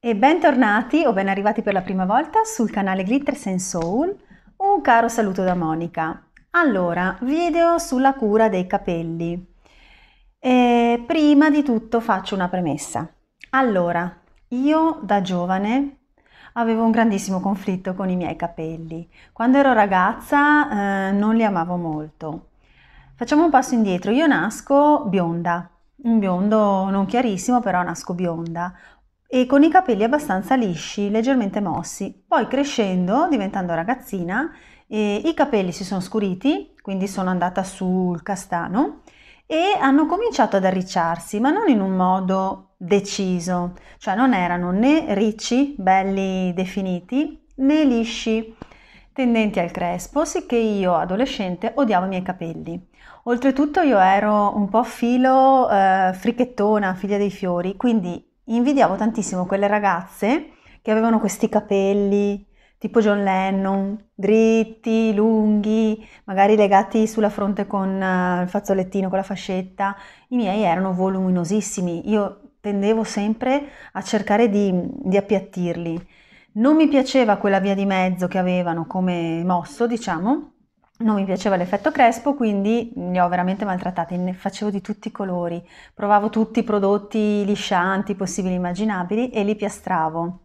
E bentornati o ben arrivati per la prima volta sul canale Glitters and Soul. Un caro saluto da Monica. Allora, video sulla cura dei capelli. E prima di tutto faccio una premessa. Allora, io da giovane avevo un grandissimo conflitto con i miei capelli. Quando ero ragazza eh, non li amavo molto. Facciamo un passo indietro, io nasco bionda, un biondo non chiarissimo, però nasco bionda e con i capelli abbastanza lisci, leggermente mossi. Poi crescendo, diventando ragazzina, eh, i capelli si sono scuriti, quindi sono andata sul castano e hanno cominciato ad arricciarsi, ma non in un modo deciso, cioè non erano né ricci, belli definiti, né lisci, tendenti al crespo, sicché io adolescente odiavo i miei capelli. Oltretutto io ero un po' filo eh, frichettona, figlia dei fiori, quindi invidiavo tantissimo quelle ragazze che avevano questi capelli tipo John Lennon, dritti, lunghi, magari legati sulla fronte con uh, il fazzolettino, con la fascetta. I miei erano voluminosissimi, io tendevo sempre a cercare di, di appiattirli. Non mi piaceva quella via di mezzo che avevano come mosso, diciamo, non mi piaceva l'effetto crespo, quindi ne ho veramente maltrattati, ne facevo di tutti i colori, provavo tutti i prodotti liscianti possibili e immaginabili e li piastravo.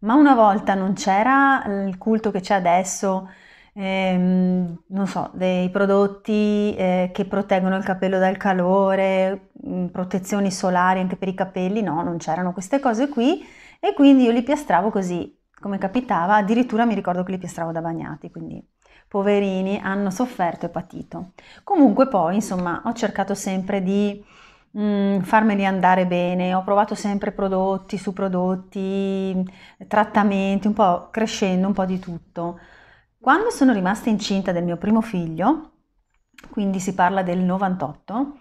Ma una volta non c'era il culto che c'è adesso, ehm, non so, dei prodotti eh, che proteggono il capello dal calore, mm, protezioni solari anche per i capelli, no, non c'erano queste cose qui e quindi io li piastravo così, come capitava, addirittura mi ricordo che li piastravo da bagnati, quindi poverini, hanno sofferto e patito. Comunque poi, insomma, ho cercato sempre di mh, mm, farmeli andare bene, ho provato sempre prodotti su prodotti, trattamenti, un po' crescendo, un po' di tutto. Quando sono rimasta incinta del mio primo figlio, quindi si parla del 98,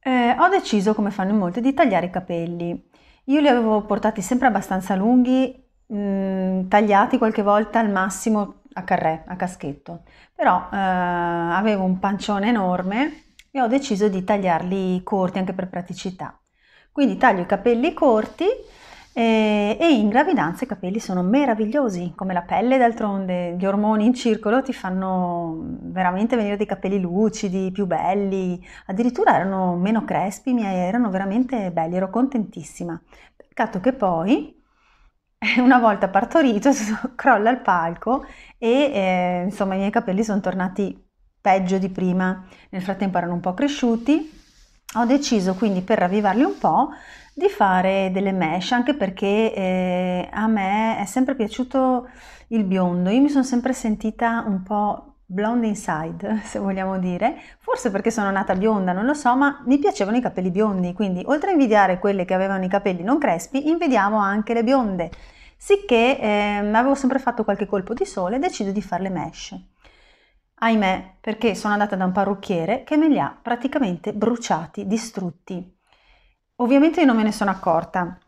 eh, ho deciso, come fanno in molti, di tagliare i capelli. Io li avevo portati sempre abbastanza lunghi, mh, mm, tagliati qualche volta al massimo a carré, a caschetto, però eh, avevo un pancione enorme e ho deciso di tagliarli corti anche per praticità. Quindi taglio i capelli corti e, eh, e in gravidanza i capelli sono meravigliosi, come la pelle d'altronde, gli ormoni in circolo ti fanno veramente venire dei capelli lucidi, più belli, addirittura erano meno crespi, i miei erano veramente belli, ero contentissima. Peccato che poi una volta partorito crolla il palco e eh, insomma i miei capelli sono tornati peggio di prima. Nel frattempo erano un po' cresciuti. Ho deciso quindi per ravvivarli un po' di fare delle mesh anche perché eh, a me è sempre piaciuto il biondo. Io mi sono sempre sentita un po' blonde inside, se vogliamo dire, forse perché sono nata bionda, non lo so, ma mi piacevano i capelli biondi, quindi oltre a invidiare quelle che avevano i capelli non crespi, invidiamo anche le bionde Sicché ehm, avevo sempre fatto qualche colpo di sole e decido di fare le mesh. Ahimè, perché sono andata da un parrucchiere che me li ha praticamente bruciati, distrutti. Ovviamente io non me ne sono accorta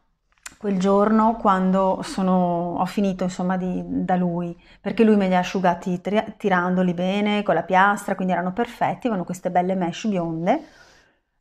quel giorno quando sono, ho finito insomma di, da lui, perché lui me li ha asciugati tri- tirandoli bene con la piastra, quindi erano perfetti, avevano queste belle mesh bionde.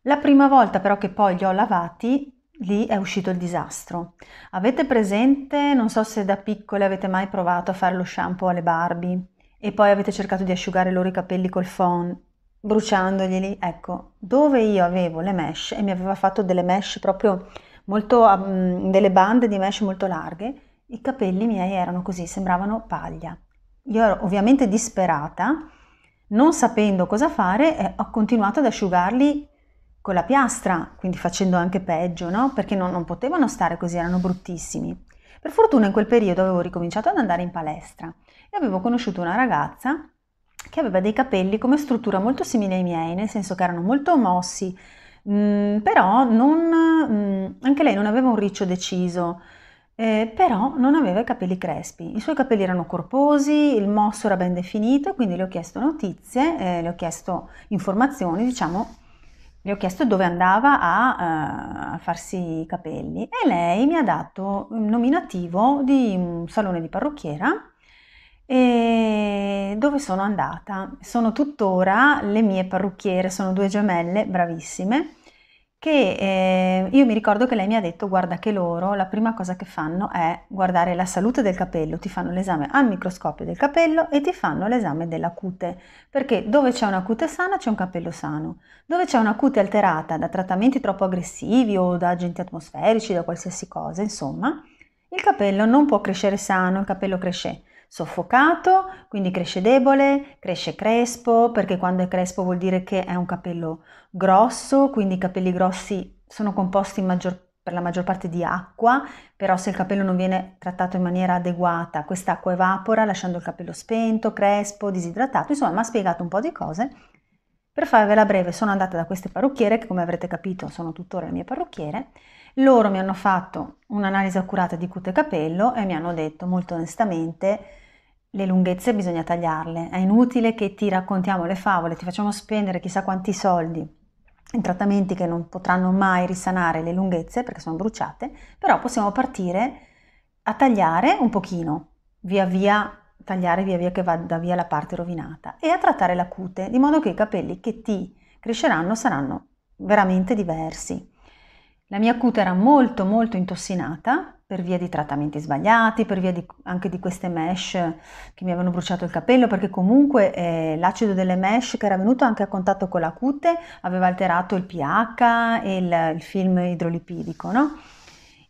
La prima volta però che poi li ho lavati lì è uscito il disastro. Avete presente, non so se da piccole avete mai provato a fare lo shampoo alle Barbie e poi avete cercato di asciugare loro i capelli col phon bruciandoglieli, ecco, dove io avevo le mesh e mi aveva fatto delle mesh proprio molto um, delle bande di mesh molto larghe, i capelli miei erano così, sembravano paglia. Io ero ovviamente disperata, non sapendo cosa fare, ho continuato ad asciugarli con la piastra, quindi facendo anche peggio, no? Perché non, non potevano stare così, erano bruttissimi. Per fortuna in quel periodo avevo ricominciato ad andare in palestra e avevo conosciuto una ragazza che aveva dei capelli come struttura molto simile ai miei, nel senso che erano molto mossi, mh, mm, però non, mh, mm, anche lei non aveva un riccio deciso, eh, però non aveva i capelli crespi. I suoi capelli erano corposi, il mosso era ben definito, quindi le ho chiesto notizie, eh, le ho chiesto informazioni, diciamo, le ho chiesto dove andava a, eh, a farsi i capelli e lei mi ha dato un nominativo di un salone di parrucchiera e dove sono andata. Sono tuttora le mie parrucchiere, sono due gemelle bravissime che eh, io mi ricordo che lei mi ha detto guarda che loro la prima cosa che fanno è guardare la salute del capello, ti fanno l'esame al microscopio del capello e ti fanno l'esame della cute, perché dove c'è una cute sana c'è un capello sano, dove c'è una cute alterata da trattamenti troppo aggressivi o da agenti atmosferici, da qualsiasi cosa, insomma, il capello non può crescere sano, il capello cresce soffocato, quindi cresce debole, cresce crespo, perché quando è crespo vuol dire che è un capello grosso, quindi i capelli grossi sono composti maggior, per la maggior parte di acqua, però se il capello non viene trattato in maniera adeguata, quest'acqua evapora lasciando il capello spento, crespo, disidratato, insomma mi ha spiegato un po' di cose. Per farvela breve, sono andata da queste parrucchiere, che come avrete capito sono tuttora le mie parrucchiere, loro mi hanno fatto un'analisi accurata di cute e capello e mi hanno detto molto onestamente le lunghezze bisogna tagliarle, è inutile che ti raccontiamo le favole, ti facciamo spendere chissà quanti soldi in trattamenti che non potranno mai risanare le lunghezze perché sono bruciate, però possiamo partire a tagliare un pochino, via via tagliare via via che vada via la parte rovinata e a trattare la cute, di modo che i capelli che ti cresceranno saranno veramente diversi. La mia cute era molto molto intossinata per via di trattamenti sbagliati, per via di, anche di queste mesh che mi avevano bruciato il capello, perché comunque eh, l'acido delle mesh che era venuto anche a contatto con la cute aveva alterato il pH e il, il film idrolipidico, no?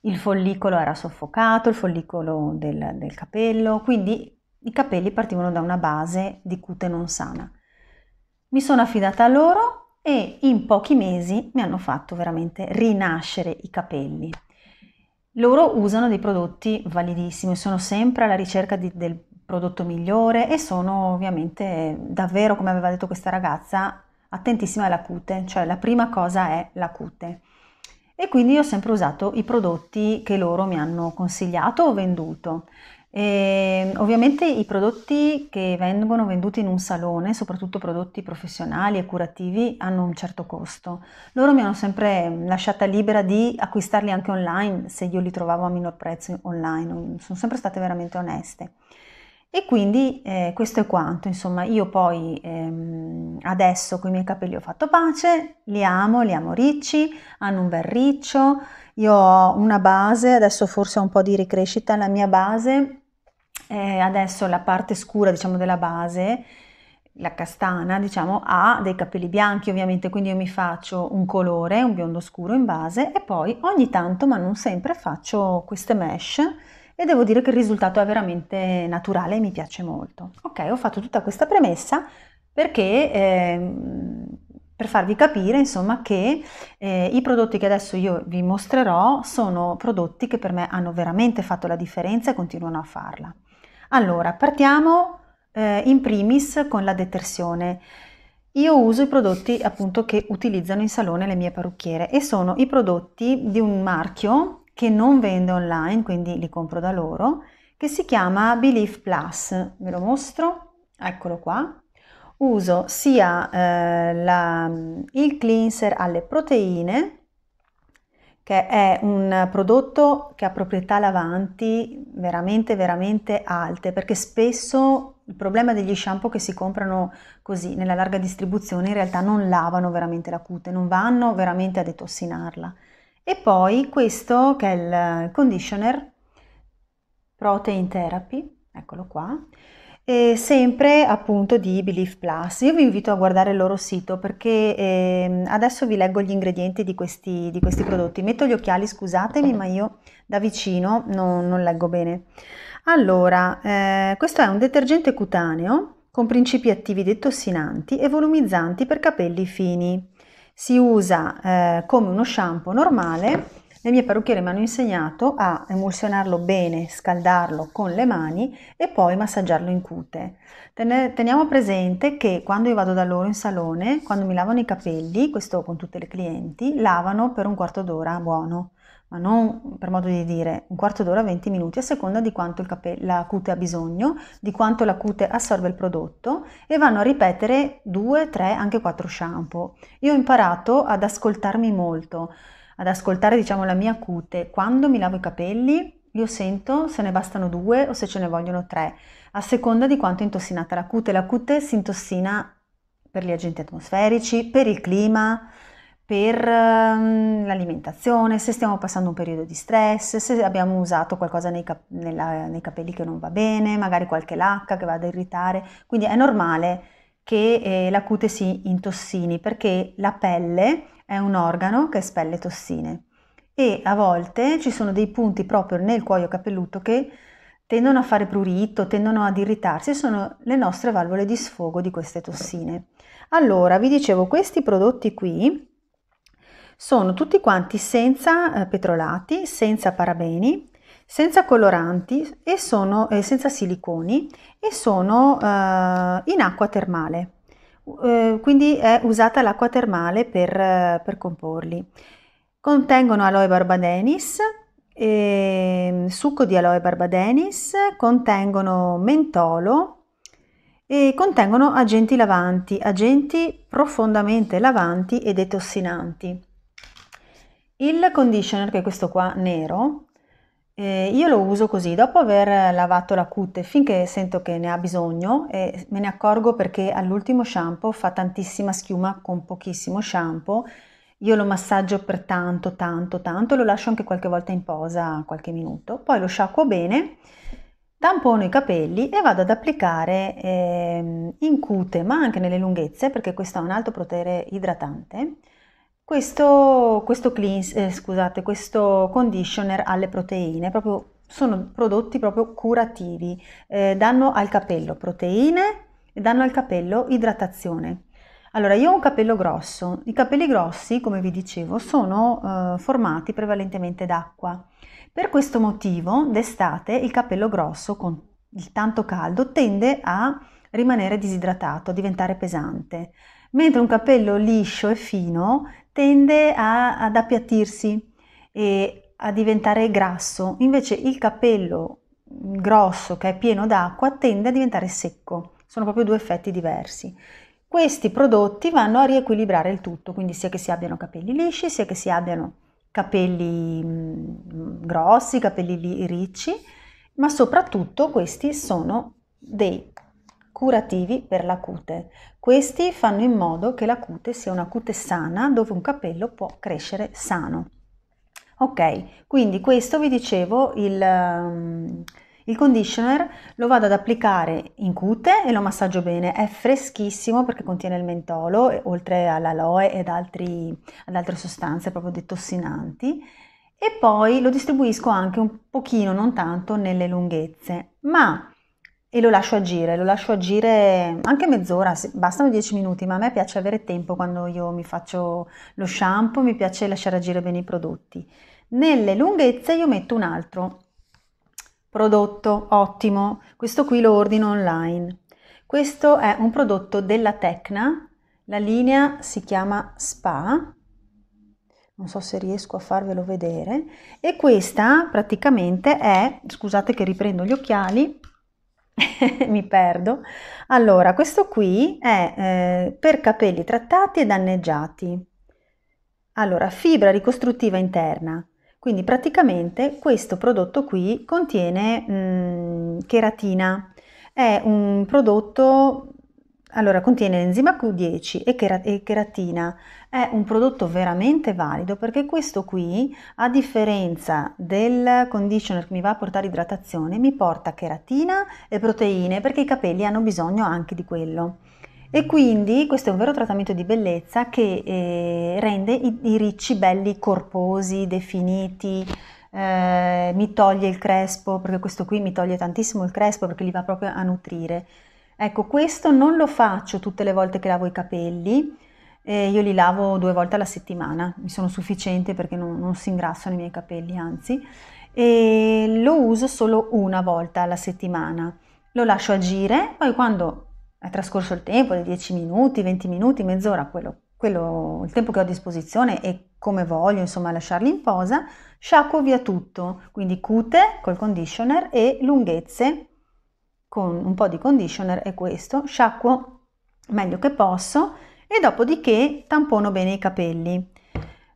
Il follicolo era soffocato, il follicolo del, del capello, quindi i capelli partivano da una base di cute non sana. Mi sono affidata a loro e in pochi mesi mi hanno fatto veramente rinascere i capelli. Loro usano dei prodotti validissimi, sono sempre alla ricerca di, del prodotto migliore e sono ovviamente davvero, come aveva detto questa ragazza, attentissima alla cute, cioè la prima cosa è la cute. E quindi ho sempre usato i prodotti che loro mi hanno consigliato o venduto. Ehm, ovviamente i prodotti che vengono venduti in un salone, soprattutto prodotti professionali e curativi, hanno un certo costo. Loro mi hanno sempre mm, lasciata libera di acquistarli anche online se io li trovavo a minor prezzo online, sono sempre state veramente oneste. E quindi eh, questo è quanto, insomma, io poi ehm, adesso con i miei capelli ho fatto pace, li amo, li amo ricci, hanno un bel riccio, io ho una base, adesso forse ho un po' di ricrescita, la mia base eh, adesso la parte scura diciamo della base la castana diciamo ha dei capelli bianchi ovviamente quindi io mi faccio un colore un biondo scuro in base e poi ogni tanto ma non sempre faccio queste mesh e devo dire che il risultato è veramente naturale e mi piace molto ok ho fatto tutta questa premessa perché eh, per farvi capire insomma che eh, i prodotti che adesso io vi mostrerò sono prodotti che per me hanno veramente fatto la differenza e continuano a farla allora, partiamo eh, in primis con la detersione. Io uso i prodotti appunto che utilizzano in salone le mie parrucchiere e sono i prodotti di un marchio che non vende online, quindi li compro da loro, che si chiama Belief Plus. Ve lo mostro, eccolo qua. Uso sia eh, la, il cleanser alle proteine che è un prodotto che ha proprietà lavanti veramente veramente alte perché spesso il problema degli shampoo che si comprano così nella larga distribuzione in realtà non lavano veramente la cute, non vanno veramente a detossinarla. E poi questo che è il conditioner Protein Therapy, eccolo qua, eh, sempre appunto di Belief Plus. Io vi invito a guardare il loro sito perché eh, adesso vi leggo gli ingredienti di questi, di questi, prodotti. Metto gli occhiali, scusatemi, ma io da vicino non, non leggo bene. Allora, eh, questo è un detergente cutaneo con principi attivi detossinanti e volumizzanti per capelli fini. Si usa eh, come uno shampoo normale le mie parrucchiere mi hanno insegnato a emulsionarlo bene, scaldarlo con le mani e poi massaggiarlo in cute. Teniamo presente che quando io vado da loro in salone, quando mi lavano i capelli, questo con tutte le clienti, lavano per un quarto d'ora buono ma non per modo di dire un quarto d'ora, 20 minuti, a seconda di quanto cape- la cute ha bisogno, di quanto la cute assorbe il prodotto e vanno a ripetere 2, 3, anche 4 shampoo. Io ho imparato ad ascoltarmi molto, ad ascoltare diciamo la mia cute, quando mi lavo i capelli io sento se ne bastano due o se ce ne vogliono tre, a seconda di quanto è intossinata la cute. La cute si intossina per gli agenti atmosferici, per il clima, per ehm, l'alimentazione, se stiamo passando un periodo di stress, se abbiamo usato qualcosa nei, cap- nella, nei capelli che non va bene, magari qualche lacca che va ad irritare. Quindi è normale che eh, la cute si intossini perché la pelle è un organo che espelle tossine e a volte ci sono dei punti proprio nel cuoio capelluto che tendono a fare prurito, tendono ad irritarsi, sono le nostre valvole di sfogo di queste tossine. Allora, vi dicevo, questi prodotti qui sono tutti quanti senza eh, petrolati, senza parabeni, senza coloranti e sono, eh, senza siliconi e sono eh, in acqua termale. Eh, quindi è usata l'acqua termale per, eh, per comporli. Contengono aloe barbadenis, ehm, succo di aloe barbadenis, contengono mentolo e contengono agenti lavanti, agenti profondamente lavanti e detossinanti. Il conditioner, che è questo qua nero, eh, io lo uso così, dopo aver lavato la cute finché sento che ne ha bisogno e me ne accorgo perché all'ultimo shampoo fa tantissima schiuma con pochissimo shampoo. Io lo massaggio per tanto, tanto, tanto, lo lascio anche qualche volta in posa qualche minuto, poi lo sciacquo bene, tampono i capelli e vado ad applicare eh, in cute ma anche nelle lunghezze perché questo ha un alto potere idratante questo, questo, cleans, eh, scusate, questo conditioner alle proteine proprio, sono prodotti proprio curativi, eh, danno al capello proteine e danno al capello idratazione. Allora, io ho un capello grosso, i capelli grossi, come vi dicevo, sono eh, formati prevalentemente d'acqua. Per questo motivo, d'estate, il capello grosso con il tanto caldo tende a rimanere disidratato, a diventare pesante, mentre un capello liscio e fino tende a, ad appiattirsi e a diventare grasso, invece il capello grosso che è pieno d'acqua tende a diventare secco, sono proprio due effetti diversi. Questi prodotti vanno a riequilibrare il tutto, quindi sia che si abbiano capelli lisci, sia che si abbiano capelli mm, grossi, capelli ricci, ma soprattutto questi sono dei curativi per la cute. Questi fanno in modo che la cute sia una cute sana dove un capello può crescere sano. Ok, quindi questo vi dicevo il, um, il conditioner lo vado ad applicare in cute e lo massaggio bene, è freschissimo perché contiene il mentolo oltre all'aloe ed altri, ad altre sostanze proprio detossinanti e poi lo distribuisco anche un pochino, non tanto, nelle lunghezze, ma e lo lascio agire, lo lascio agire anche mezz'ora, bastano dieci minuti, ma a me piace avere tempo quando io mi faccio lo shampoo, mi piace lasciare agire bene i prodotti. Nelle lunghezze io metto un altro prodotto ottimo, questo qui lo ordino online. Questo è un prodotto della Tecna, la linea si chiama Spa, non so se riesco a farvelo vedere, e questa praticamente è, scusate che riprendo gli occhiali, mi perdo. Allora, questo qui è eh, per capelli trattati e danneggiati. Allora, fibra ricostruttiva interna. Quindi praticamente questo prodotto qui contiene mh, mm, cheratina. È un prodotto allora, contiene l'enzima Q10 e cheratina. È un prodotto veramente valido perché questo qui, a differenza del conditioner che mi va a portare idratazione, mi porta cheratina e proteine perché i capelli hanno bisogno anche di quello. E quindi questo è un vero trattamento di bellezza che eh, rende i, i, ricci belli corposi, definiti, eh, mi toglie il crespo, perché questo qui mi toglie tantissimo il crespo perché li va proprio a nutrire Ecco, questo non lo faccio tutte le volte che lavo i capelli, eh, io li lavo due volte alla settimana, mi sono sufficiente perché non, non si ingrassano i miei capelli, anzi, e lo uso solo una volta alla settimana. Lo lascio agire, poi quando è trascorso il tempo, di 10 minuti, 20 minuti, mezz'ora, quello, quello, il tempo che ho a disposizione e come voglio, insomma, lasciarli in posa, sciacquo via tutto, quindi cute col conditioner e lunghezze con un po' di conditioner è questo, sciacquo meglio che posso e dopodiché tampono bene i capelli.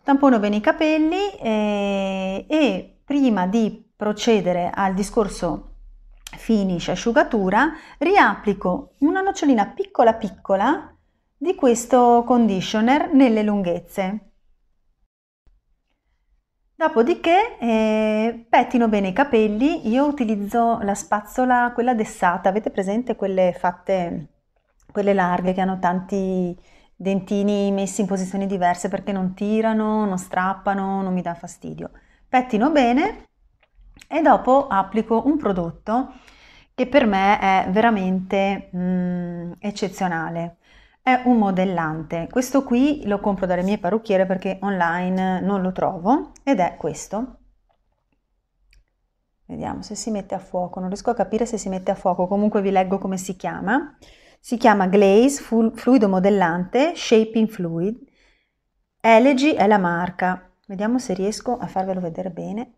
Tampono bene i capelli e, eh, e prima di procedere al discorso finish asciugatura riapplico una nocciolina piccola piccola di questo conditioner nelle lunghezze Dopodiché eh, pettino bene i capelli, io utilizzo la spazzola, quella dessata, avete presente quelle fatte, quelle larghe che hanno tanti dentini messi in posizioni diverse perché non tirano, non strappano, non mi dà fastidio. Pettino bene e dopo applico un prodotto che per me è veramente mm, eccezionale è un modellante. Questo qui lo compro dalle mie parrucchiere perché online non lo trovo ed è questo. Vediamo se si mette a fuoco, non riesco a capire se si mette a fuoco, comunque vi leggo come si chiama. Si chiama Glaze Fluido Modellante Shaping Fluid. Elegy è la marca. Vediamo se riesco a farvelo vedere bene.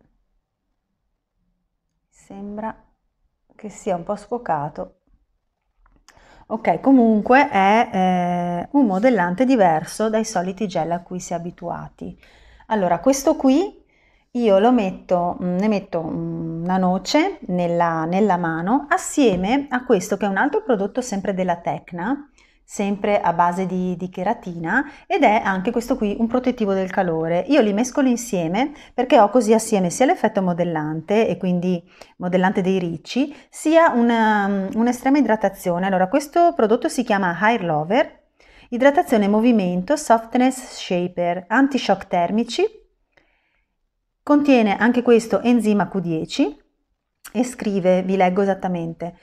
Sembra che sia un po' sfocato, Ok, comunque è eh, un modellante diverso dai soliti gel a cui si è abituati. Allora, questo qui io metto, mm, ne metto mm, una noce nella, nella, mano assieme a questo che è un altro prodotto sempre della Tecna sempre a base di, di, cheratina ed è anche questo qui un protettivo del calore. Io li mescolo insieme perché ho così assieme sia l'effetto modellante e quindi modellante dei ricci sia una, um, un'estrema idratazione. Allora questo prodotto si chiama Hair Lover, idratazione movimento, softness shaper, anti-shock termici, contiene anche questo enzima Q10 e scrive, vi leggo esattamente,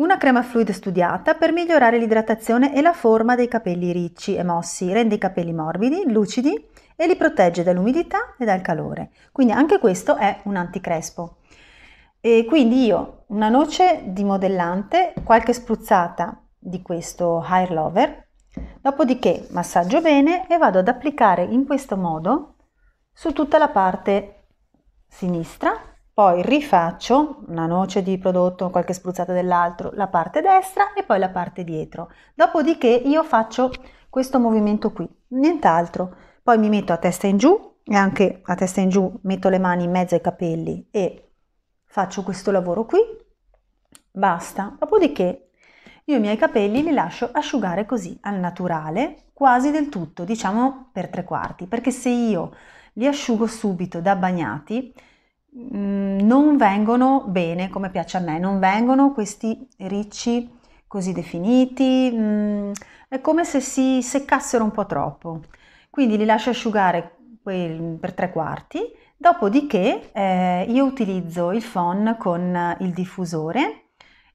una crema fluid studiata per migliorare l'idratazione e la forma dei capelli ricci e mossi, rende i capelli morbidi, lucidi e li protegge dall'umidità e dal calore. Quindi anche questo è un anticrespo. E quindi io una noce di modellante, qualche spruzzata di questo hair lover, dopodiché massaggio bene e vado ad applicare in questo modo su tutta la parte sinistra poi rifaccio una noce di prodotto, qualche spruzzata dell'altro, la parte destra e poi la parte dietro. Dopodiché io faccio questo movimento qui, nient'altro. Poi mi metto a testa in giù e anche a testa in giù metto le mani in mezzo ai capelli e faccio questo lavoro qui. Basta. Dopodiché io i miei capelli li lascio asciugare così al naturale, quasi del tutto, diciamo per tre quarti, perché se io li asciugo subito da bagnati, Mm, non vengono bene come piace a me, non vengono questi ricci così definiti, mm, è come se si seccassero un po' troppo. Quindi li lascio asciugare per tre quarti, dopodiché eh, io utilizzo il phon con il diffusore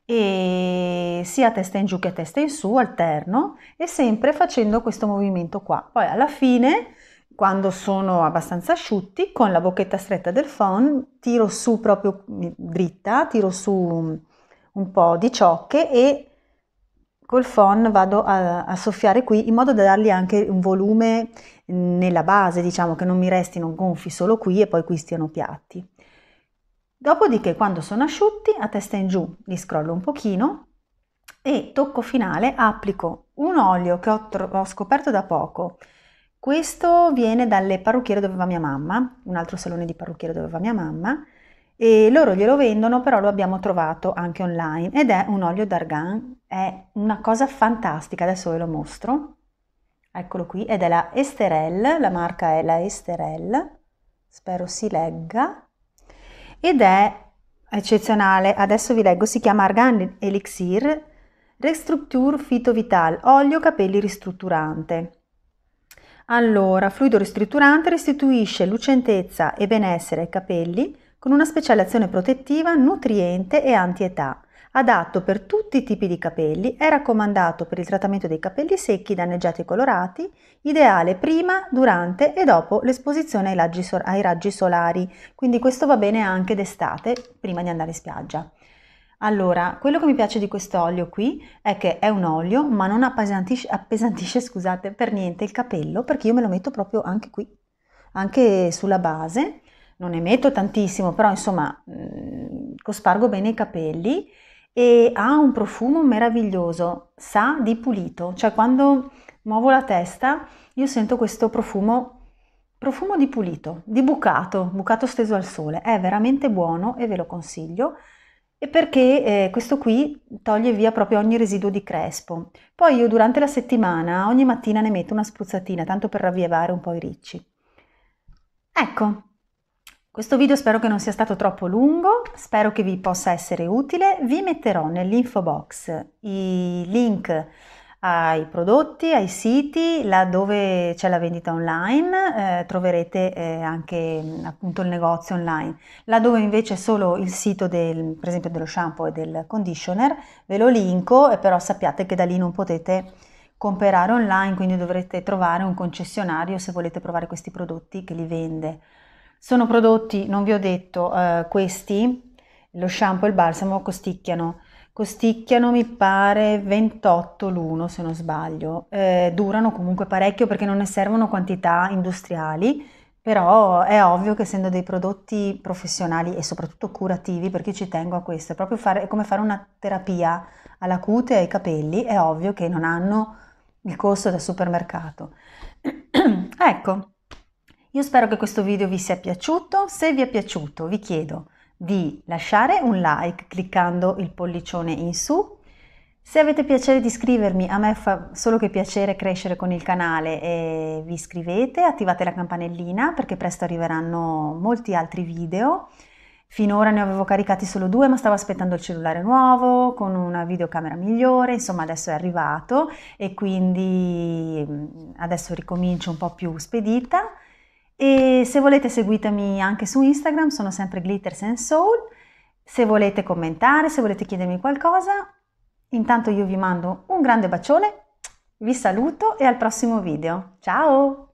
e sia testa in giù che testa in su alterno e sempre facendo questo movimento qua. Poi alla fine quando sono abbastanza asciutti, con la bocchetta stretta del phon, tiro su proprio dritta, tiro su un po' di ciocche e col phon vado a, a, soffiare qui in modo da dargli anche un volume nella base, diciamo che non mi restino gonfi solo qui e poi qui stiano piatti. Dopodiché quando sono asciutti a testa in giù li scrollo un pochino e tocco finale applico un olio che ho, ho scoperto da poco questo viene dalle parrucchiere dove va mia mamma, un altro salone di parrucchiere dove va mia mamma, e loro glielo vendono, però lo abbiamo trovato anche online ed è un olio d'argan, è una cosa fantastica, adesso ve lo mostro. Eccolo qui, ed è la Esterel, la marca è la Esterel, spero si legga, ed è eccezionale, adesso vi leggo, si chiama Argan Elixir Restructure Fito Vital, olio capelli ristrutturante. Allora, fluido ristrutturante restituisce lucentezza e benessere ai capelli con una speciale azione protettiva, nutriente e antietà. Adatto per tutti i tipi di capelli, è raccomandato per il trattamento dei capelli secchi, danneggiati e colorati, ideale prima, durante e dopo l'esposizione ai raggi, ai raggi solari. Quindi questo va bene anche d'estate, prima di andare in spiaggia. Allora, quello che mi piace di questo olio qui è che è un olio, ma non appesantisce, appesantisce scusate, per niente il capello, perché io me lo metto proprio anche qui, anche sulla base. Non ne metto tantissimo, però insomma, mh, mm, cospargo bene i capelli e ha un profumo meraviglioso, sa di pulito, cioè quando muovo la testa io sento questo profumo profumo di pulito, di bucato, bucato steso al sole, è veramente buono e ve lo consiglio e perché eh, questo qui toglie via proprio ogni residuo di crespo. Poi io durante la settimana, ogni mattina ne metto una spruzzatina, tanto per ravvivare un po' i ricci. Ecco, questo video spero che non sia stato troppo lungo, spero che vi possa essere utile. Vi metterò nell'info box i link ai prodotti, ai siti, là dove c'è la vendita online eh, troverete eh, anche appunto il negozio online. Là dove invece è solo il sito del, per esempio dello shampoo e del conditioner ve lo linko, però sappiate che da lì non potete comprare online, quindi dovrete trovare un concessionario se volete provare questi prodotti che li vende. Sono prodotti, non vi ho detto, eh, questi, lo shampoo e il balsamo costicchiano costicchiano mi pare 28 l'uno se non sbaglio, eh, durano comunque parecchio perché non ne servono quantità industriali, però è ovvio che essendo dei prodotti professionali e soprattutto curativi, perché ci tengo a questo, è proprio fare, è come fare una terapia alla cute e ai capelli, è ovvio che non hanno il costo del supermercato. ecco, io spero che questo video vi sia piaciuto, se vi è piaciuto vi chiedo di lasciare un like cliccando il pollicione in su. Se avete piacere di iscrivermi, a me fa solo che piacere crescere con il canale e vi iscrivete, attivate la campanellina perché presto arriveranno molti altri video. Finora ne avevo caricati solo due, ma stavo aspettando il cellulare nuovo con una videocamera migliore, insomma adesso è arrivato e quindi mm, adesso ricomincio un po' più spedita. E se volete seguitemi anche su Instagram, sono sempre Glitters and Soul. Se volete commentare, se volete chiedermi qualcosa, intanto io vi mando un grande bacione, vi saluto e al prossimo video. Ciao!